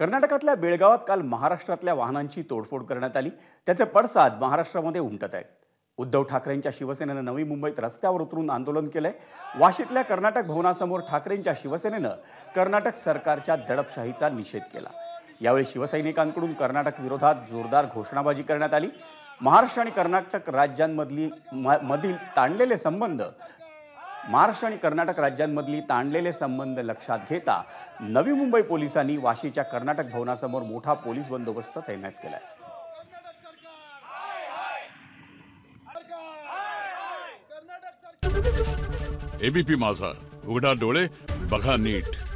कर्नाटकातल्या बेळगावात काल महाराष्ट्रातल्या वाहनांची तोडफोड करण्यात आली त्याचे पडसाद महाराष्ट्रामध्ये उमटत आहेत उद्धव ठाकरेंच्या शिवसेनेनं नवी मुंबईत रस्त्यावर उतरून आंदोलन केलंय वाशीतल्या कर्नाटक भवनासमोर ठाकरेंच्या शिवसेनेनं कर्नाटक सरकारच्या दडपशाहीचा निषेध केला यावेळी शिवसैनिकांकडून कर्नाटक विरोधात जोरदार घोषणाबाजी करण्यात आली महाराष्ट्र आणि कर्नाटक राज्यांमधली मधील ताणलेले संबंध महाराष्ट्र आणि कर्नाटक राज्यांमधली ताणलेले संबंध लक्षात घेता नवी मुंबई पोलिसांनी वाशीच्या कर्नाटक भवनासमोर मोठा पोलीस बंदोबस्त तैनात केला एबीपी माझा उघडा डोळे बघा नीट